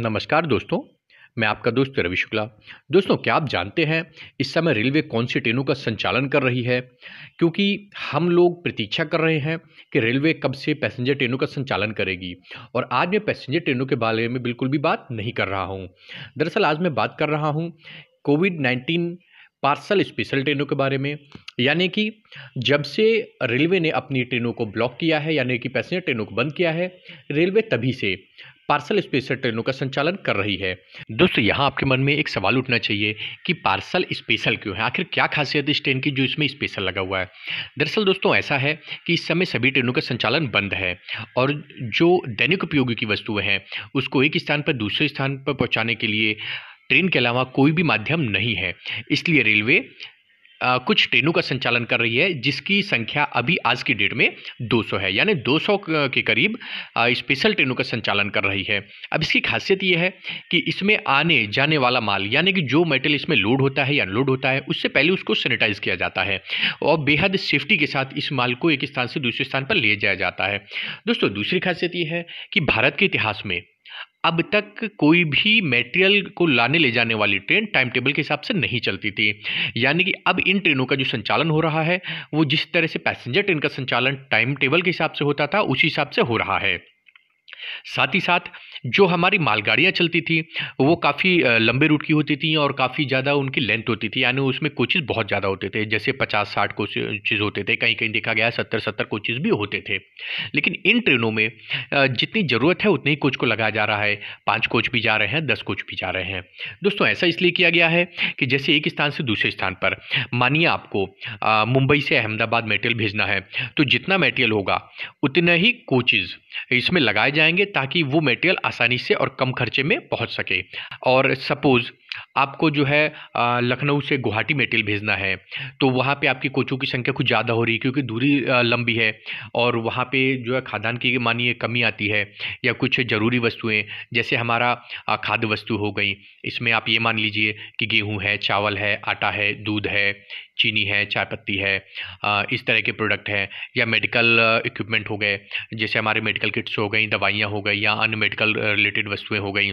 नमस्कार दोस्तों मैं आपका दोस्त रवि शुक्ला दोस्तों क्या आप जानते हैं इस समय रेलवे कौन सी ट्रेनों का संचालन कर रही है क्योंकि हम लोग प्रतीक्षा कर रहे हैं कि रेलवे कब से पैसेंजर ट्रेनों का संचालन करेगी और आज मैं पैसेंजर ट्रेनों के बारे में बिल्कुल भी बात नहीं कर रहा हूँ दरअसल आज मैं बात कर रहा हूँ कोविड नाइन्टीन पार्सल स्पेशल ट्रेनों के बारे में यानी कि जब से रेलवे ने अपनी ट्रेनों को ब्लॉक किया है यानी कि पैसेंजर ट्रेनों को बंद किया है रेलवे तभी से पार्सल स्पेशल ट्रेनों का संचालन कर रही है दोस्तों यहाँ आपके मन में एक सवाल उठना चाहिए कि पार्सल स्पेशल क्यों है आखिर क्या खासियत है इस ट्रेन की जो इसमें स्पेशल लगा हुआ है दरअसल दोस्तों ऐसा है कि इस समय सभी ट्रेनों का संचालन बंद है और जो दैनिक उपयोगी की वस्तुएँ हैं उसको एक स्थान पर दूसरे स्थान पर पहुँचाने के लिए ट्रेन के अलावा कोई भी माध्यम नहीं है इसलिए रेलवे आ, कुछ ट्रेनों का संचालन कर रही है जिसकी संख्या अभी आज की डेट में 200 है यानी 200 के करीब स्पेशल ट्रेनों का संचालन कर रही है अब इसकी खासियत यह है कि इसमें आने जाने वाला माल यानी कि जो मेटल इसमें लोड होता है या अनलोड होता है उससे पहले उसको सैनिटाइज किया जाता है और बेहद सेफ्टी के साथ इस माल को एक स्थान से दूसरे स्थान पर ले जाया जाता है दोस्तों दूसरी खासियत यह है कि भारत के इतिहास में अब तक कोई भी मेटेरियल को लाने ले जाने वाली ट्रेन टाइम टेबल के हिसाब से नहीं चलती थी यानी कि अब इन ट्रेनों का जो संचालन हो रहा है वो जिस तरह से पैसेंजर ट्रेन का संचालन टाइम टेबल के हिसाब से होता था उसी हिसाब से हो रहा है साथ ही साथ जो हमारी मालगाड़ियाँ चलती थी वो काफ़ी लंबे रूट की होती थी और काफ़ी ज़्यादा उनकी लेंथ होती थी यानी उसमें कोचेज़ बहुत ज़्यादा होते थे जैसे पचास साठ कोचेज़ होते थे कहीं कहीं देखा गया सत्तर सत्तर कोचेज़ भी होते थे लेकिन इन ट्रेनों में जितनी ज़रूरत है उतने ही कोच को लगाया जा रहा है पाँच कोच भी जा रहे हैं दस कोच भी जा रहे हैं दोस्तों ऐसा इसलिए किया गया है कि जैसे एक स्थान से दूसरे स्थान पर मानिए आपको मुंबई से अहमदाबाद मेटेरियल भेजना है तो जितना मेटेरियल होगा उतना ही कोचेज़ इसमें लगाए जाएंगे ताकि वो मेटेरियल आसानी से और कम खर्चे में पहुंच सके और सपोज़ आपको जो है लखनऊ से गुवाहाटी मेटेल भेजना है तो वहाँ पे आपकी कोचों की संख्या कुछ ज़्यादा हो रही है क्योंकि दूरी लंबी है और वहाँ पे जो है खादान की मानिए कमी आती है या कुछ ज़रूरी वस्तुएं जैसे हमारा खाद्य वस्तु हो गई इसमें आप ये मान लीजिए कि गेहूँ है चावल है आटा है दूध है चीनी है चाय पत्ती है इस तरह के प्रोडक्ट हैं या मेडिकल इक्विपमेंट हो गए जैसे हमारे मेडिकल किट्स हो गई दवाइयाँ हो गई या अन्य मेडिकल रिलेटेड वस्तुएँ हो गई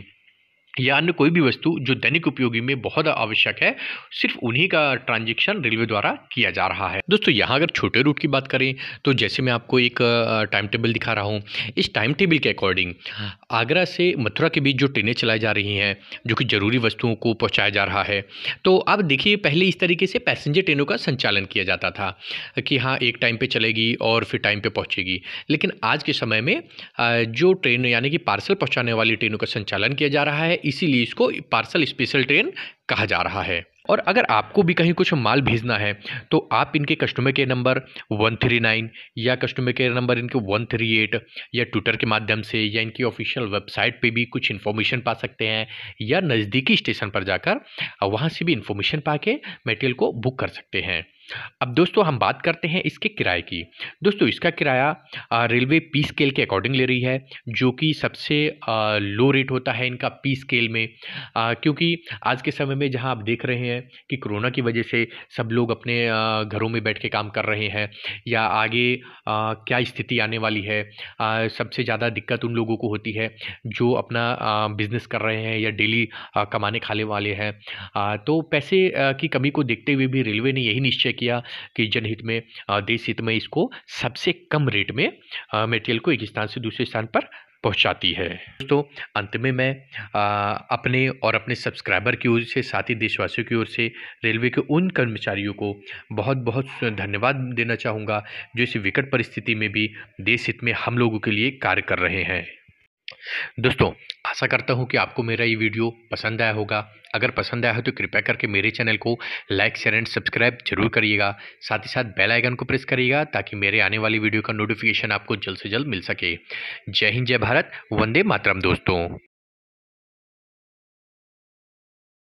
या अन्य कोई भी वस्तु जो दैनिक उपयोगी में बहुत आवश्यक है सिर्फ उन्हीं का ट्रांजेक्शन रेलवे द्वारा किया जा रहा है दोस्तों यहाँ अगर छोटे रूट की बात करें तो जैसे मैं आपको एक टाइम टेबल दिखा रहा हूँ इस टाइम टेबल के अकॉर्डिंग आगरा से मथुरा के बीच जो ट्रेनें चलाई जा रही हैं जो कि ज़रूरी वस्तुओं को पहुँचाया जा रहा है तो आप देखिए पहले इस तरीके से पैसेंजर ट्रेनों का संचालन किया जाता था कि हाँ एक टाइम पर चलेगी और फिर टाइम पर पहुँचेगी लेकिन आज के समय में जो ट्रेन यानी कि पार्सल पहुँचाने वाली ट्रेनों का संचालन किया जा रहा है इसीलिए इसको पार्सल स्पेशल ट्रेन कहा जा रहा है और अगर आपको भी कहीं कुछ माल भेजना है तो आप इनके customer care number one three nine या कस्टमर केयर नंबर इनके वन थ्री एट या ट्विटर के माध्यम से या इनकी ऑफिशियल वेबसाइट पे भी कुछ इन्फॉर्मेशन पा सकते हैं या नज़दीकी स्टेशन पर जाकर वहाँ से भी इन्फॉर्मेशन पा के मेटेरियल को बुक कर सकते हैं अब दोस्तों हम बात करते हैं इसके किराए की दोस्तों इसका किराया रेलवे पी स्केल के अकॉर्डिंग ले रही है जो कि सबसे लो रेट होता है इनका पी स्केल में क्योंकि आज के समय में जहां आप देख रहे हैं कि कोरोना की वजह से सब लोग अपने घरों में बैठ के काम कर रहे हैं या आगे क्या स्थिति आने वाली है सबसे ज़्यादा दिक्कत उन लोगों को होती है जो अपना बिजनेस कर रहे हैं या डेली कमाने खाने वाले हैं तो पैसे की कमी को देखते हुए भी रेलवे ने यही निश्चय किया कि जनहित में देश हित में इसको सबसे कम रेट में मेटेरियल को एक स्थान से दूसरे स्थान पर पहुंचाती है तो अंत में मैं आ, अपने और अपने सब्सक्राइबर की ओर से साथ ही देशवासियों की ओर से रेलवे के उन कर्मचारियों को बहुत बहुत धन्यवाद देना चाहूँगा जो इस विकट परिस्थिति में भी देश हित में हम लोगों के लिए कार्य कर रहे हैं दोस्तों आशा करता हूँ कि आपको मेरा ये वीडियो पसंद आया होगा अगर पसंद आया हो तो कृपया करके मेरे चैनल को लाइक शेयर एंड सब्सक्राइब जरूर करिएगा साथ ही साथ बेल आइकन को प्रेस करिएगा ताकि मेरे आने वाली वीडियो का नोटिफिकेशन आपको जल्द से जल्द मिल सके जय हिंद जय भारत वंदे मातरम दोस्तों